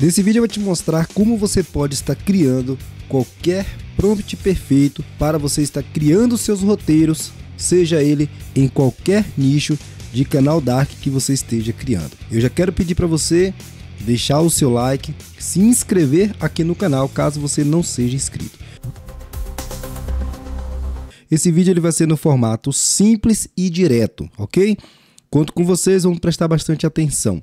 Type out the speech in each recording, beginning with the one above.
Nesse vídeo eu vou te mostrar como você pode estar criando qualquer prompt perfeito para você estar criando seus roteiros, seja ele em qualquer nicho de canal dark que você esteja criando. Eu já quero pedir para você deixar o seu like, se inscrever aqui no canal caso você não seja inscrito. Esse vídeo ele vai ser no formato simples e direto, ok? Conto com vocês, vamos prestar bastante atenção.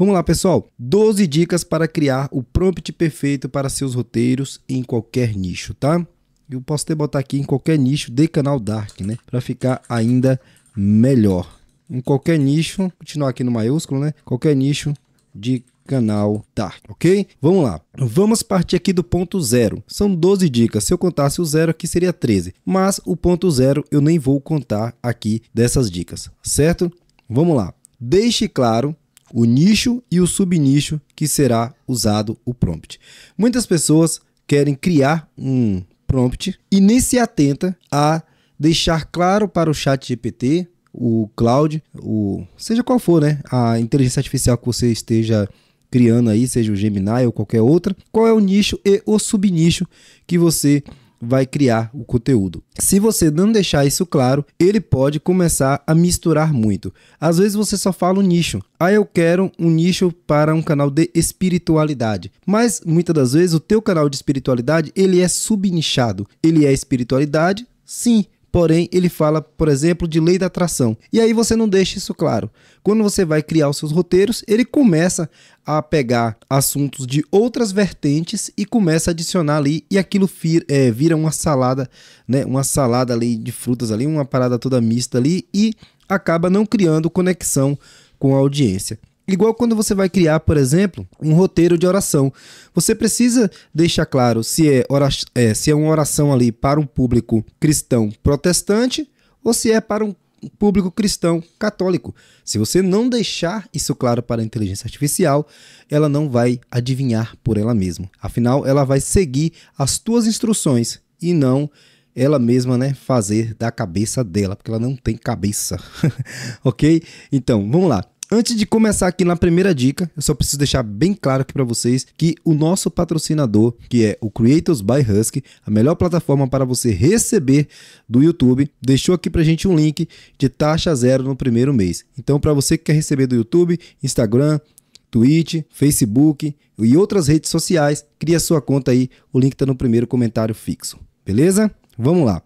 Vamos lá, pessoal. 12 dicas para criar o prompt perfeito para seus roteiros em qualquer nicho, tá? Eu posso até botar aqui em qualquer nicho de canal Dark, né? Para ficar ainda melhor. Em qualquer nicho, continuar aqui no maiúsculo, né? Qualquer nicho de canal Dark, ok? Vamos lá. Vamos partir aqui do ponto zero. São 12 dicas. Se eu contasse o zero aqui seria 13. Mas o ponto zero eu nem vou contar aqui dessas dicas, certo? Vamos lá. Deixe claro o nicho e o subnicho que será usado o prompt. Muitas pessoas querem criar um prompt e nem se atenta a deixar claro para o chat GPT, o cloud, o seja qual for, né, a inteligência artificial que você esteja criando aí, seja o Gemini ou qualquer outra, qual é o nicho e o subnicho que você vai criar o conteúdo. Se você não deixar isso claro, ele pode começar a misturar muito. Às vezes você só fala um nicho. Ah, eu quero um nicho para um canal de espiritualidade. Mas muitas das vezes o teu canal de espiritualidade, ele é subnichado. Ele é espiritualidade, sim, porém ele fala, por exemplo, de lei da atração. E aí você não deixa isso claro. Quando você vai criar os seus roteiros, ele começa a pegar assuntos de outras vertentes e começa a adicionar ali e aquilo vir, é, vira uma salada, né? Uma salada ali de frutas ali, uma parada toda mista ali e acaba não criando conexão com a audiência. Igual quando você vai criar, por exemplo, um roteiro de oração. Você precisa deixar claro se é, é, se é uma oração ali para um público cristão protestante ou se é para um público cristão católico. Se você não deixar isso claro para a inteligência artificial, ela não vai adivinhar por ela mesma. Afinal, ela vai seguir as tuas instruções e não ela mesma né, fazer da cabeça dela, porque ela não tem cabeça. ok? Então, vamos lá. Antes de começar aqui na primeira dica, eu só preciso deixar bem claro aqui para vocês que o nosso patrocinador, que é o Creators by Husky, a melhor plataforma para você receber do YouTube, deixou aqui para gente um link de taxa zero no primeiro mês. Então, para você que quer receber do YouTube, Instagram, Twitch, Facebook e outras redes sociais, cria sua conta aí, o link está no primeiro comentário fixo. Beleza? Vamos lá.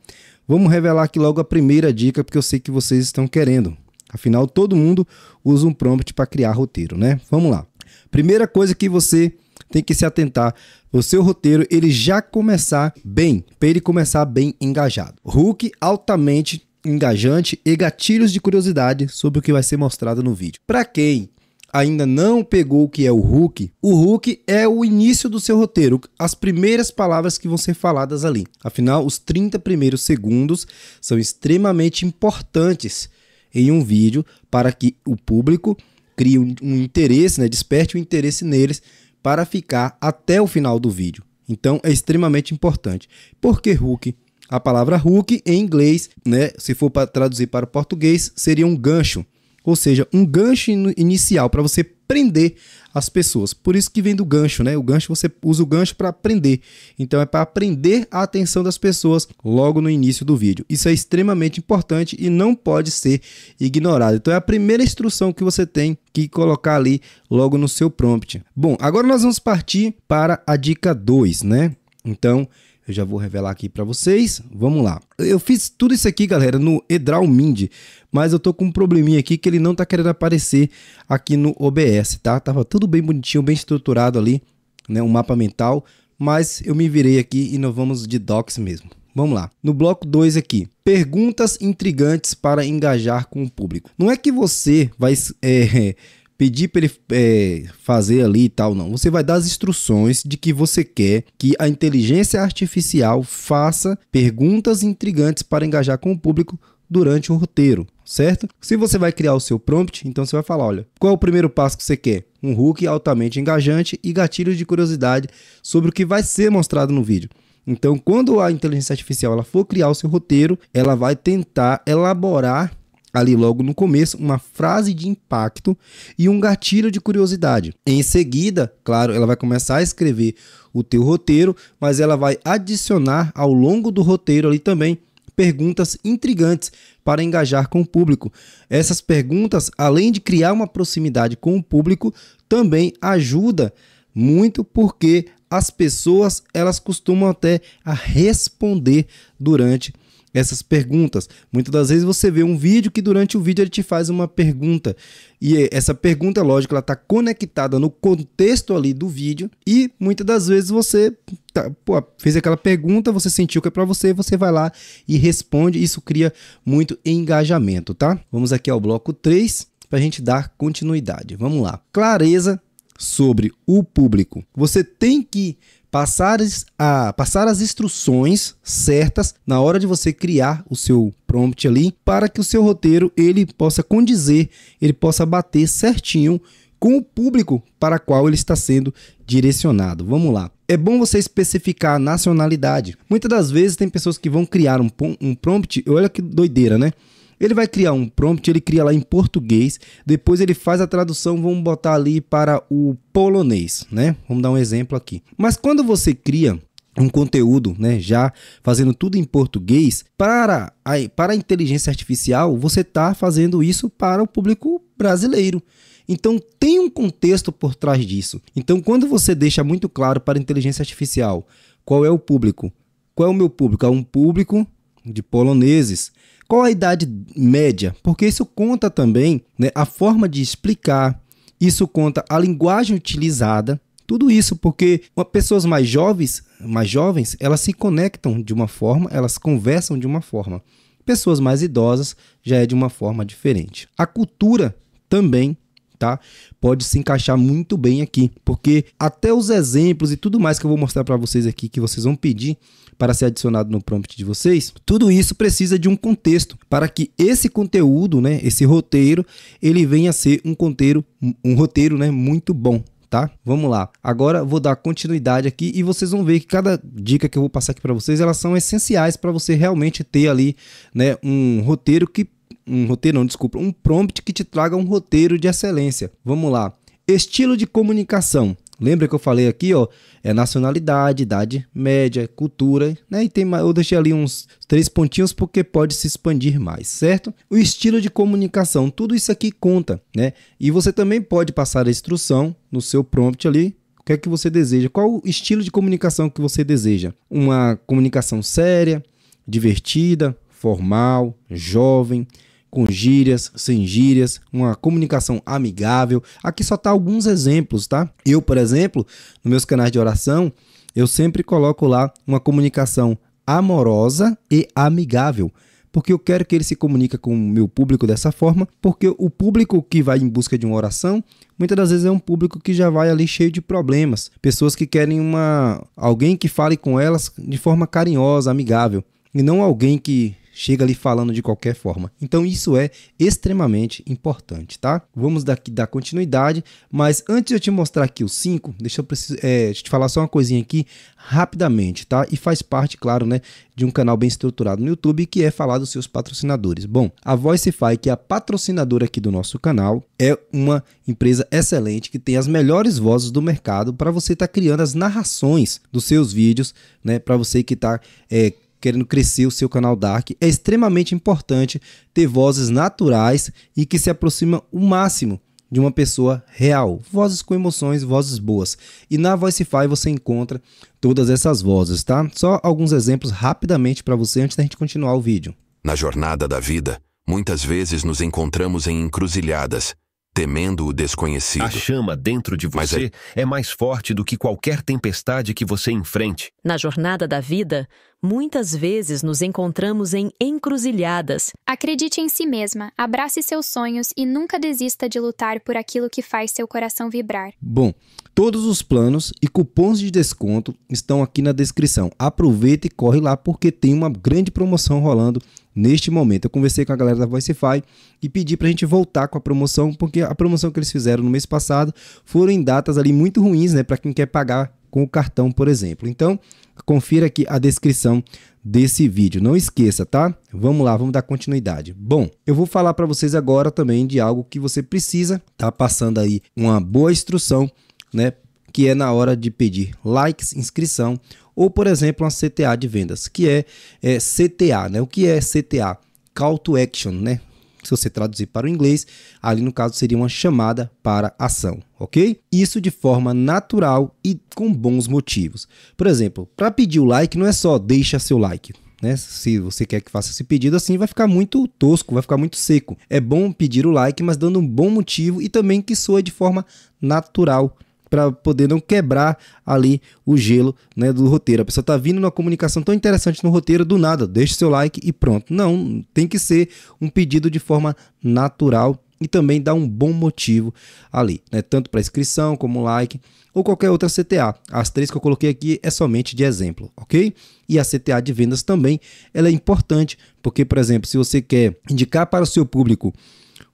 Vamos revelar aqui logo a primeira dica, porque eu sei que vocês estão querendo. Afinal, todo mundo usa um prompt para criar roteiro, né? Vamos lá. Primeira coisa que você tem que se atentar, o seu roteiro ele já começar bem, para ele começar bem engajado. Hook altamente engajante e gatilhos de curiosidade sobre o que vai ser mostrado no vídeo. Para quem ainda não pegou o que é o hook, o hook é o início do seu roteiro, as primeiras palavras que vão ser faladas ali. Afinal, os 30 primeiros segundos são extremamente importantes em um vídeo para que o público crie um, um interesse, né, desperte o um interesse neles para ficar até o final do vídeo. Então é extremamente importante. Por que hook? A palavra hook em inglês, né, se for para traduzir para o português, seria um gancho. Ou seja, um gancho inicial para você prender as pessoas. Por isso que vem do gancho, né? O gancho você usa o gancho para prender. Então é para prender a atenção das pessoas logo no início do vídeo. Isso é extremamente importante e não pode ser ignorado. Então é a primeira instrução que você tem que colocar ali logo no seu prompt. Bom, agora nós vamos partir para a dica 2, né? Então, eu já vou revelar aqui para vocês. Vamos lá. Eu fiz tudo isso aqui, galera, no Edral Mind, mas eu tô com um probleminha aqui que ele não tá querendo aparecer aqui no OBS, tá? Tava tudo bem bonitinho, bem estruturado ali, né, um mapa mental, mas eu me virei aqui e nós vamos de docs mesmo. Vamos lá. No bloco 2 aqui, perguntas intrigantes para engajar com o público. Não é que você vai é, pedir para ele é, fazer ali e tal, não. Você vai dar as instruções de que você quer que a inteligência artificial faça perguntas intrigantes para engajar com o público durante o roteiro, certo? Se você vai criar o seu prompt, então você vai falar, olha, qual é o primeiro passo que você quer? Um hook altamente engajante e gatilhos de curiosidade sobre o que vai ser mostrado no vídeo. Então, quando a inteligência artificial ela for criar o seu roteiro, ela vai tentar elaborar ali logo no começo, uma frase de impacto e um gatilho de curiosidade. Em seguida, claro, ela vai começar a escrever o teu roteiro, mas ela vai adicionar ao longo do roteiro ali também perguntas intrigantes para engajar com o público. Essas perguntas, além de criar uma proximidade com o público, também ajuda muito porque as pessoas elas costumam até a responder durante essas perguntas. Muitas das vezes você vê um vídeo que durante o vídeo ele te faz uma pergunta. E é, essa pergunta, é lógico, ela está conectada no contexto ali do vídeo. E muitas das vezes você tá, pô, fez aquela pergunta, você sentiu que é para você, você vai lá e responde. Isso cria muito engajamento, tá? Vamos aqui ao bloco 3 para a gente dar continuidade. Vamos lá. Clareza sobre o público. Você tem que passar, a, passar as instruções certas na hora de você criar o seu prompt ali, para que o seu roteiro ele possa condizer, ele possa bater certinho com o público para qual ele está sendo direcionado. Vamos lá. É bom você especificar a nacionalidade. Muitas das vezes tem pessoas que vão criar um, um prompt, olha que doideira, né? Ele vai criar um prompt, ele cria lá em português, depois ele faz a tradução, vamos botar ali para o polonês, né? Vamos dar um exemplo aqui. Mas quando você cria um conteúdo, né, já fazendo tudo em português, para a, para a inteligência artificial, você está fazendo isso para o público brasileiro. Então tem um contexto por trás disso. Então quando você deixa muito claro para a inteligência artificial qual é o público, qual é o meu público? É um público de poloneses. Qual a idade média? Porque isso conta também né, a forma de explicar, isso conta a linguagem utilizada, tudo isso porque uma, pessoas mais jovens, mais jovens, elas se conectam de uma forma, elas conversam de uma forma. Pessoas mais idosas já é de uma forma diferente. A cultura também tá? Pode se encaixar muito bem aqui, porque até os exemplos e tudo mais que eu vou mostrar para vocês aqui que vocês vão pedir para ser adicionado no prompt de vocês, tudo isso precisa de um contexto para que esse conteúdo, né, esse roteiro, ele venha a ser um roteiro, um roteiro, né, muito bom. Tá? Vamos lá. Agora vou dar continuidade aqui e vocês vão ver que cada dica que eu vou passar aqui para vocês, elas são essenciais para você realmente ter ali, né, um roteiro que um roteiro, não, desculpa, um prompt que te traga um roteiro de excelência. Vamos lá. Estilo de comunicação. Lembra que eu falei aqui, ó, é nacionalidade, idade média, cultura, né? E tem, eu deixei ali uns três pontinhos porque pode se expandir mais, certo? O estilo de comunicação, tudo isso aqui conta, né? E você também pode passar a instrução no seu prompt ali o que é que você deseja? Qual o estilo de comunicação que você deseja? Uma comunicação séria, divertida, formal, jovem, com gírias, sem gírias, uma comunicação amigável. Aqui só tá alguns exemplos, tá? Eu, por exemplo, nos meus canais de oração, eu sempre coloco lá uma comunicação amorosa e amigável porque eu quero que ele se comunique com o meu público dessa forma, porque o público que vai em busca de uma oração, muitas das vezes é um público que já vai ali cheio de problemas, pessoas que querem uma alguém que fale com elas de forma carinhosa, amigável, e não alguém que chega ali falando de qualquer forma. Então isso é extremamente importante, tá? Vamos daqui dar continuidade, mas antes de eu te mostrar aqui os cinco. deixa eu, preciso, é, te falar só uma coisinha aqui rapidamente, tá? E faz parte, claro, né, de um canal bem estruturado no YouTube que é falar dos seus patrocinadores. Bom, a Voicefy, que é a patrocinadora aqui do nosso canal, é uma empresa excelente que tem as melhores vozes do mercado para você estar tá criando as narrações dos seus vídeos, né? Para você que está é, querendo crescer o seu canal Dark, é extremamente importante ter vozes naturais e que se aproximam o máximo de uma pessoa real. Vozes com emoções, vozes boas. E na Voicify você encontra todas essas vozes, tá? Só alguns exemplos rapidamente para você antes da gente continuar o vídeo. Na jornada da vida, muitas vezes nos encontramos em encruzilhadas, temendo o desconhecido. A chama dentro de você é... é mais forte do que qualquer tempestade que você enfrente. Na jornada da vida, Muitas vezes nos encontramos em encruzilhadas. Acredite em si mesma, abrace seus sonhos e nunca desista de lutar por aquilo que faz seu coração vibrar. Bom, todos os planos e cupons de desconto estão aqui na descrição. Aproveita e corre lá porque tem uma grande promoção rolando neste momento. Eu conversei com a galera da Voicify e pedi para a gente voltar com a promoção porque a promoção que eles fizeram no mês passado foram em datas ali muito ruins, né, para quem quer pagar com o cartão, por exemplo. Então, confira aqui a descrição desse vídeo. Não esqueça, tá? Vamos lá, vamos dar continuidade. Bom, eu vou falar para vocês agora também de algo que você precisa tá passando aí uma boa instrução, né? Que é na hora de pedir likes, inscrição ou, por exemplo, uma CTA de vendas, que é, é CTA, né? O que é CTA? Call to Action, né? se você traduzir para o inglês, ali no caso seria uma chamada para ação, ok? Isso de forma natural e com bons motivos. Por exemplo, para pedir o like não é só deixa seu like. Né? Se você quer que faça esse pedido assim, vai ficar muito tosco, vai ficar muito seco. É bom pedir o like, mas dando um bom motivo e também que soa de forma natural para poder não quebrar ali o gelo né, do roteiro. A pessoa está vindo numa comunicação tão interessante no roteiro, do nada, deixa seu like e pronto. Não, tem que ser um pedido de forma natural e também dá um bom motivo ali, né? tanto para inscrição como like ou qualquer outra CTA. As três que eu coloquei aqui é somente de exemplo, ok? E a CTA de vendas também ela é importante porque, por exemplo, se você quer indicar para o seu público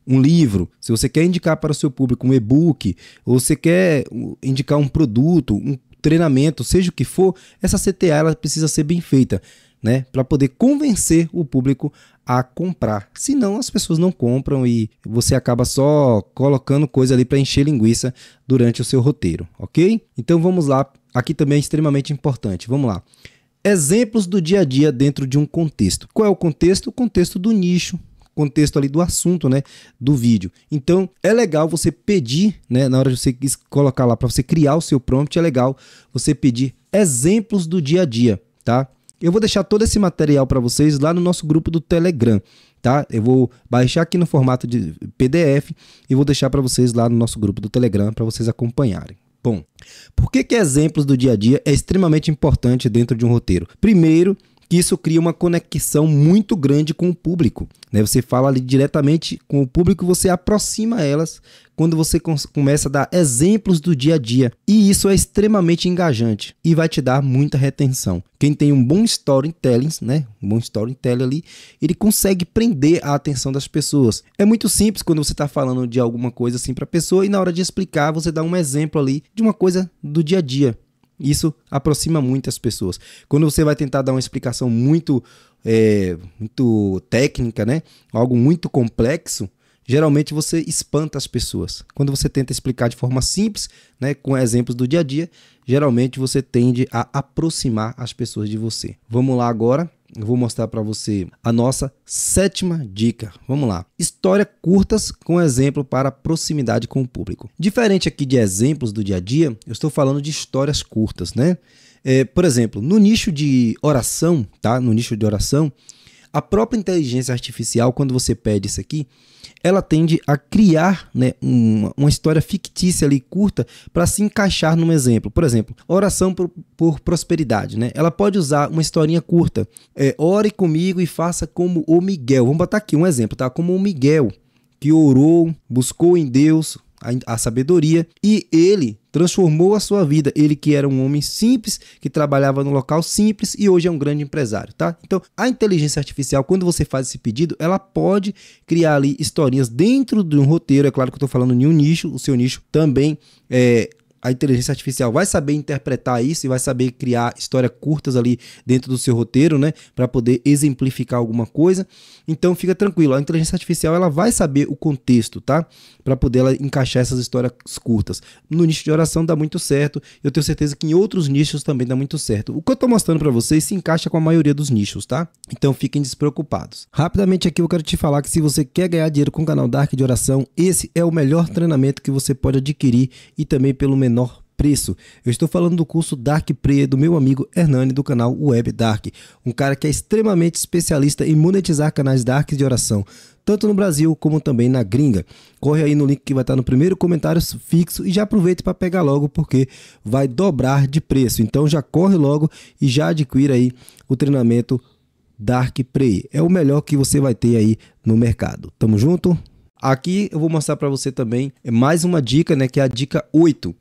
um livro, se você quer indicar para o seu público um e-book, ou você quer indicar um produto, um treinamento, seja o que for, essa CTA ela precisa ser bem feita, né? Para poder convencer o público a comprar. Senão as pessoas não compram e você acaba só colocando coisa ali para encher linguiça durante o seu roteiro, ok? Então vamos lá, aqui também é extremamente importante. Vamos lá. Exemplos do dia a dia dentro de um contexto. Qual é o contexto? O contexto do nicho, contexto ali do assunto, né, do vídeo. Então, é legal você pedir, né, na hora de você colocar lá para você criar o seu prompt, é legal você pedir exemplos do dia a dia, tá? Eu vou deixar todo esse material para vocês lá no nosso grupo do Telegram, tá? Eu vou baixar aqui no formato de PDF e vou deixar para vocês lá no nosso grupo do Telegram para vocês acompanharem. Bom, por que, que exemplos do dia a dia é extremamente importante dentro de um roteiro? Primeiro, que isso cria uma conexão muito grande com o público. Né? Você fala ali diretamente com o público, você aproxima elas quando você começa a dar exemplos do dia a dia. E isso é extremamente engajante e vai te dar muita retenção. Quem tem um bom storytelling, né? Um bom storytelling ali, ele consegue prender a atenção das pessoas. É muito simples quando você está falando de alguma coisa assim para a pessoa e na hora de explicar, você dá um exemplo ali de uma coisa do dia a dia. Isso aproxima muito as pessoas. Quando você vai tentar dar uma explicação muito, é, muito técnica, né? Algo muito complexo, geralmente você espanta as pessoas. Quando você tenta explicar de forma simples, né, com exemplos do dia a dia, geralmente você tende a aproximar as pessoas de você. Vamos lá agora eu vou mostrar para você a nossa sétima dica. Vamos lá. História curtas com exemplo para proximidade com o público. Diferente aqui de exemplos do dia a dia, eu estou falando de histórias curtas, né? É, por exemplo, no nicho de oração, tá? No nicho de oração, a própria inteligência artificial, quando você pede isso aqui, ela tende a criar né, uma, uma história fictícia ali curta para se encaixar num exemplo. Por exemplo, oração por, por, prosperidade. Né? Ela pode usar uma historinha curta. É, Ore comigo e faça como o Miguel. Vamos botar aqui um exemplo, tá? Como o Miguel, que orou, buscou em Deus, a, sabedoria, e ele transformou a sua vida. Ele que era um homem simples, que trabalhava no local simples e hoje é um grande empresário, tá? Então, a inteligência artificial, quando você faz esse pedido, ela pode criar ali historinhas dentro de um roteiro. É claro que eu estou falando em um nicho, o seu nicho também é, a inteligência artificial vai saber interpretar isso e vai saber criar histórias curtas ali dentro do seu roteiro, né, para poder exemplificar alguma coisa. Então fica tranquilo, a inteligência artificial ela vai saber o contexto, tá? Para poder ela encaixar essas histórias curtas. No nicho de oração dá muito certo, eu tenho certeza que em outros nichos também dá muito certo. O que eu tô mostrando para vocês se encaixa com a maioria dos nichos, tá? Então fiquem despreocupados. Rapidamente aqui eu quero te falar que se você quer ganhar dinheiro com o canal Dark de oração, esse é o melhor treinamento que você pode adquirir e também pelo menos menor preço. Eu estou falando do curso Dark Pre do meu amigo Hernani do canal Web Dark, um cara que é extremamente especialista em monetizar canais dark de oração, tanto no Brasil como também na gringa. Corre aí no link que vai estar no primeiro comentário fixo e já aproveite para pegar logo porque vai dobrar de preço. Então já corre logo e já adquira aí o treinamento Dark Prey. É o melhor que você vai ter aí no mercado. Tamo junto? Aqui eu vou mostrar para você também mais uma dica, né, que é a dica 8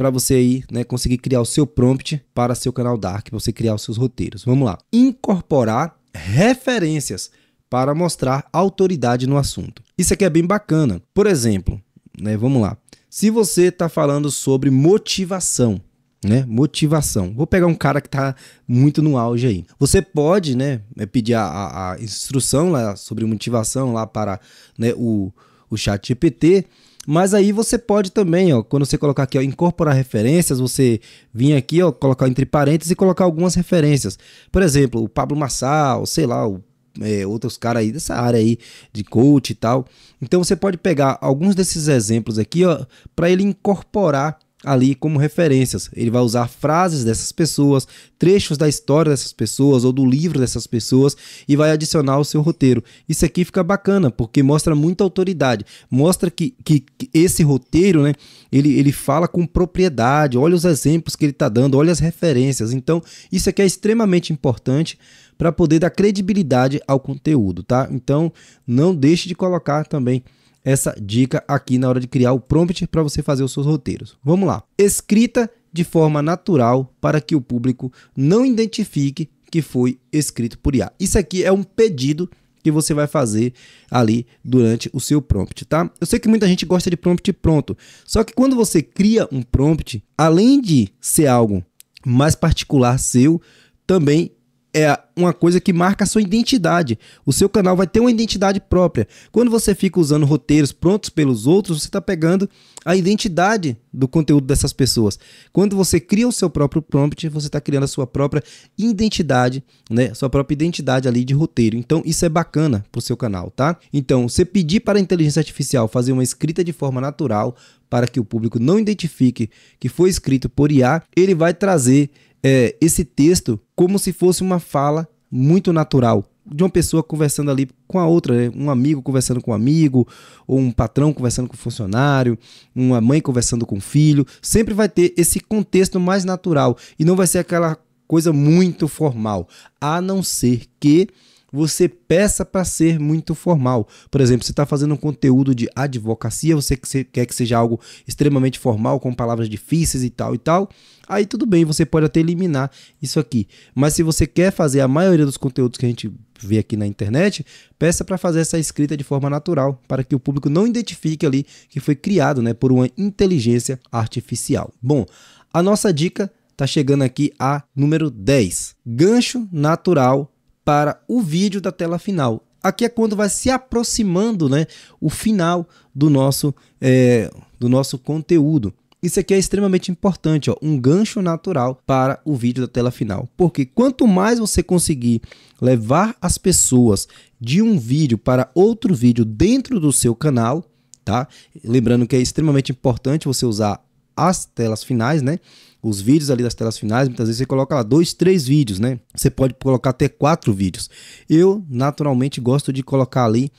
para você aí, né, conseguir criar o seu prompt para seu canal Dark, para você criar os seus roteiros. Vamos lá. Incorporar referências para mostrar autoridade no assunto. Isso aqui é bem bacana. Por exemplo, né, vamos lá. Se você está falando sobre motivação, né? Motivação. Vou pegar um cara que está muito no auge aí. Você pode, né, é, pedir a, a instrução lá sobre motivação lá para né, o, o chat GPT mas aí você pode também, ó, quando você colocar aqui, ó, incorporar referências, você vir aqui, ó, colocar entre parênteses e colocar algumas referências. Por exemplo, o Pablo Massal, sei lá, o é, outros caras aí dessa área aí de coach e tal. Então você pode pegar alguns desses exemplos aqui, ó, para ele incorporar ali como referências. Ele vai usar frases dessas pessoas, trechos da história dessas pessoas ou do livro dessas pessoas e vai adicionar o seu roteiro. Isso aqui fica bacana porque mostra muita autoridade, mostra que, que, que esse roteiro, né, ele, ele fala com propriedade, olha os exemplos que ele está dando, olha as referências. Então, isso aqui é extremamente importante para poder dar credibilidade ao conteúdo, tá? Então, não deixe de colocar também essa dica aqui na hora de criar o prompt para você fazer os seus roteiros. Vamos lá. Escrita de forma natural para que o público não identifique que foi escrito por IA. Isso aqui é um pedido que você vai fazer ali durante o seu prompt, tá? Eu sei que muita gente gosta de prompt pronto, só que quando você cria um prompt, além de ser algo mais particular seu, também é uma coisa que marca a sua identidade. O seu canal vai ter uma identidade própria. Quando você fica usando roteiros prontos pelos outros, você está pegando a identidade do conteúdo dessas pessoas. Quando você cria o seu próprio prompt, você está criando a sua própria identidade, né? Sua própria identidade ali de roteiro. Então isso é bacana para o seu canal, tá? Então você pedir para a inteligência artificial fazer uma escrita de forma natural para que o público não identifique que foi escrito por IA, ele vai trazer é, esse texto como se fosse uma fala muito natural de uma pessoa conversando ali com a outra, né? um amigo conversando com um amigo, ou um patrão conversando com um funcionário, uma mãe conversando com um filho, sempre vai ter esse contexto mais natural e não vai ser aquela coisa muito formal, a não ser que você peça para ser muito formal. Por exemplo, você está fazendo um conteúdo de advocacia, você quer que seja algo extremamente formal, com palavras difíceis e tal e tal. Aí tudo bem, você pode até eliminar isso aqui. Mas se você quer fazer a maioria dos conteúdos que a gente vê aqui na internet, peça para fazer essa escrita de forma natural, para que o público não identifique ali que foi criado né, por uma inteligência artificial. Bom, a nossa dica está chegando aqui a número 10: gancho natural para o vídeo da tela final. Aqui é quando vai se aproximando né, o final do nosso, é, do nosso conteúdo. Isso aqui é extremamente importante, ó, um gancho natural para o vídeo da tela final. Porque quanto mais você conseguir levar as pessoas de um vídeo para outro vídeo dentro do seu canal, tá? Lembrando que é extremamente importante você usar as telas finais, né? Os vídeos ali das telas finais, muitas vezes você coloca lá dois, três vídeos, né? Você pode colocar até quatro vídeos. Eu, naturalmente, gosto de colocar ali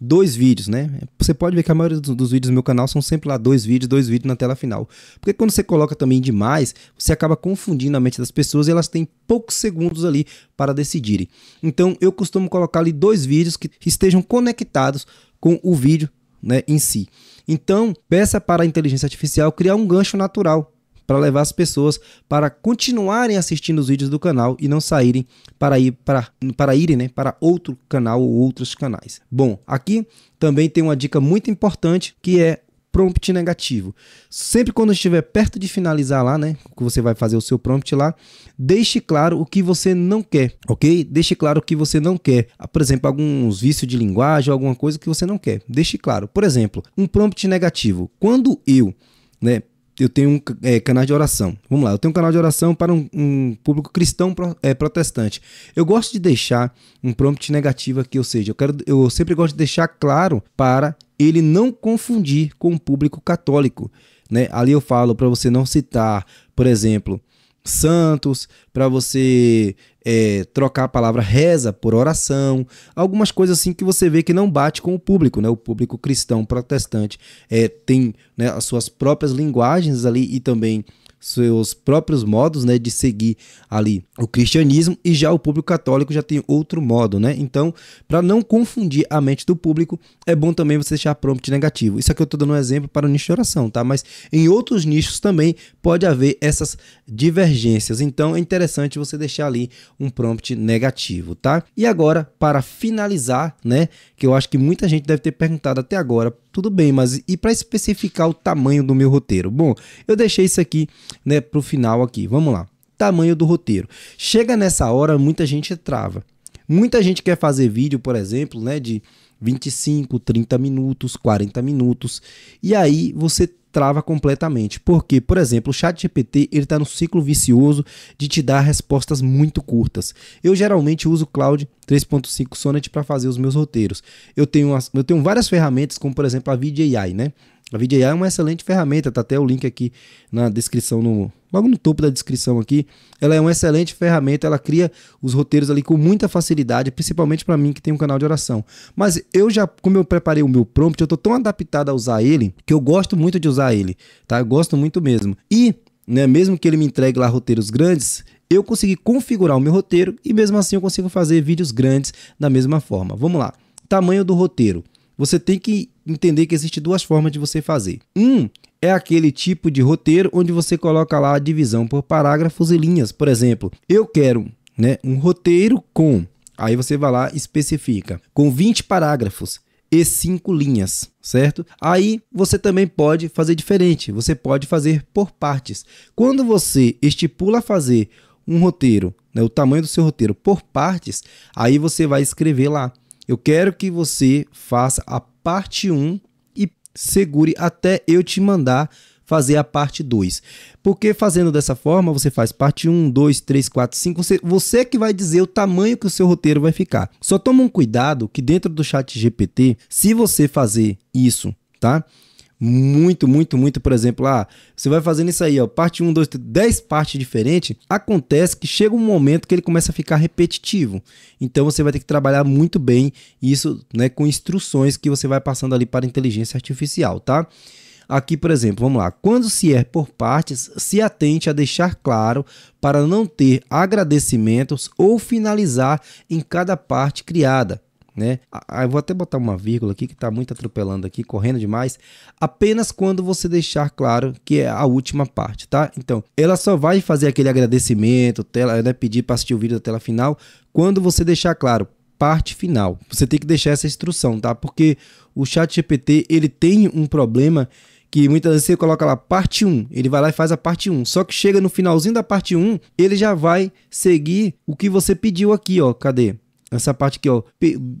dois vídeos, né? Você pode ver que a maioria dos, vídeos do meu canal são sempre lá dois vídeos, dois vídeos na tela final. Porque quando você coloca também demais, você acaba confundindo a mente das pessoas e elas têm poucos segundos ali para decidirem. Então eu costumo colocar ali dois vídeos que estejam conectados com o vídeo né, em si. Então, peça para a inteligência artificial criar um gancho natural para levar as pessoas para continuarem assistindo os vídeos do canal e não saírem para ir para, para irem né, para outro canal ou outros canais. Bom, aqui também tem uma dica muito importante que é prompt negativo. Sempre quando estiver perto de finalizar lá, né, que você vai fazer o seu prompt lá, deixe claro o que você não quer, ok? Deixe claro o que você não quer. Ah, por exemplo, alguns vícios de linguagem, alguma coisa que você não quer. Deixe claro. Por exemplo, um prompt negativo. Quando eu, né, eu tenho um é, canal de oração. Vamos lá, eu tenho um canal de oração para um, um público cristão pro, é, protestante. Eu gosto de deixar um prompt negativo aqui, ou seja, eu, quero, eu sempre gosto de deixar claro para ele não confundir com o público católico. Né? Ali eu falo para você não citar, por exemplo, santos, para você é, trocar a palavra reza por oração, algumas coisas assim que você vê que não bate com o público, né? O público cristão protestante é, tem né, as suas próprias linguagens ali e também seus próprios modos, né, de seguir ali o cristianismo e já o público católico já tem outro modo, né? Então, para não confundir a mente do público, é bom também você deixar prompt negativo. Isso aqui eu estou dando um exemplo para o nicho de oração, tá? Mas em outros nichos também pode haver essas divergências. Então, é interessante você deixar ali um prompt negativo, tá? E agora, para finalizar, né, que eu acho que muita gente deve ter perguntado até agora, tudo bem, mas e para especificar o tamanho do meu roteiro? Bom, eu deixei isso aqui, né, para o final aqui. Vamos lá. Tamanho do roteiro. Chega nessa hora, muita gente trava. Muita gente quer fazer vídeo, por exemplo, né, de 25, 30 minutos, 40 minutos, e aí você trava completamente. Porque, por exemplo, o ChatGPT ele está no ciclo vicioso de te dar respostas muito curtas. Eu geralmente uso o Cloud 3.5 Sonnet para fazer os meus roteiros. Eu tenho, as, eu tenho várias ferramentas, como por exemplo a VJI, né? A VJI é uma excelente ferramenta, tá até o link aqui na descrição no, logo no topo da descrição aqui. Ela é uma excelente ferramenta, ela cria os roteiros ali com muita facilidade, principalmente para mim que tem um canal de oração. Mas eu já, como eu preparei o meu prompt, eu tô tão adaptado a usar ele que eu gosto muito de usar ele, tá? Eu gosto muito mesmo. E, né, mesmo que ele me entregue lá roteiros grandes, eu consegui configurar o meu roteiro e mesmo assim eu consigo fazer vídeos grandes da mesma forma. Vamos lá. Tamanho do roteiro. Você tem que entender que existe duas formas de você fazer. Um é aquele tipo de roteiro onde você coloca lá a divisão por parágrafos e linhas. Por exemplo, eu quero né, um roteiro com. Aí você vai lá especifica. Com 20 parágrafos e 5 linhas, certo? Aí você também pode fazer diferente. Você pode fazer por partes. Quando você estipula fazer um roteiro, né, o tamanho do seu roteiro por partes, aí você vai escrever lá. Eu quero que você faça a parte 1 segure até eu te mandar fazer a parte 2. Porque fazendo dessa forma, você faz parte 1, 2, 3, 4, 5. Você, você que vai dizer o tamanho que o seu roteiro vai ficar. Só toma um cuidado que dentro do chat GPT, se você fazer isso, tá? muito, muito, muito, por exemplo, lá, ah, você vai fazendo isso aí, ó, parte 1, 2, 3, 10 partes diferentes, acontece que chega um momento que ele começa a ficar repetitivo. Então você vai ter que trabalhar muito bem isso, né, com instruções que você vai passando ali para a inteligência artificial, tá? Aqui, por exemplo, vamos lá. Quando se é por partes, se atente a deixar claro para não ter agradecimentos ou finalizar em cada parte criada né? Ah, eu vou até botar uma vírgula aqui que está muito atropelando aqui, correndo demais. Apenas quando você deixar claro que é a última parte, tá? Então, ela só vai fazer aquele agradecimento, tela, né, pedir para assistir o vídeo da tela final, quando você deixar claro parte final. Você tem que deixar essa instrução, tá? Porque o chat GPT, ele tem um problema que muitas vezes você coloca lá parte 1, ele vai lá e faz a parte 1. Só que chega no finalzinho da parte 1, ele já vai seguir o que você pediu aqui, ó. Cadê? essa parte aqui, ó,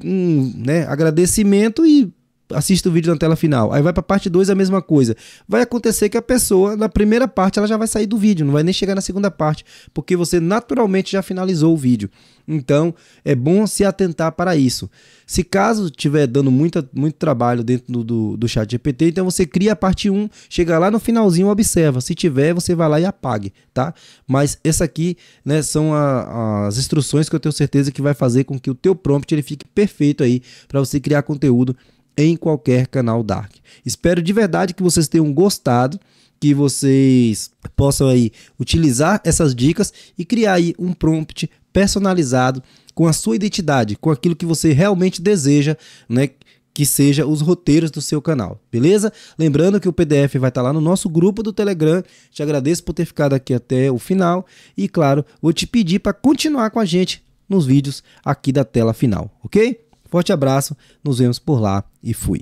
um, né, agradecimento e assiste o vídeo na tela final. Aí vai para parte 2 a mesma coisa. Vai acontecer que a pessoa, na primeira parte, ela já vai sair do vídeo, não vai nem chegar na segunda parte, porque você naturalmente já finalizou o vídeo. Então, é bom se atentar para isso. Se caso estiver dando muito muito trabalho dentro do, do, do chat GPT, então você cria a parte 1, chega lá no finalzinho, observa. Se tiver, você vai lá e apague, tá? Mas essa aqui, né, são a, as instruções que eu tenho certeza que vai fazer com que o teu prompt ele fique perfeito aí para você criar conteúdo em qualquer canal Dark. Espero de verdade que vocês tenham gostado, que vocês possam aí utilizar essas dicas e criar aí um prompt personalizado com a sua identidade, com aquilo que você realmente deseja, né? que seja os roteiros do seu canal, beleza? Lembrando que o PDF vai estar tá lá no nosso grupo do Telegram. Te agradeço por ter ficado aqui até o final e, claro, vou te pedir para continuar com a gente nos vídeos aqui da tela final, ok? Forte abraço, nos vemos por lá e fui.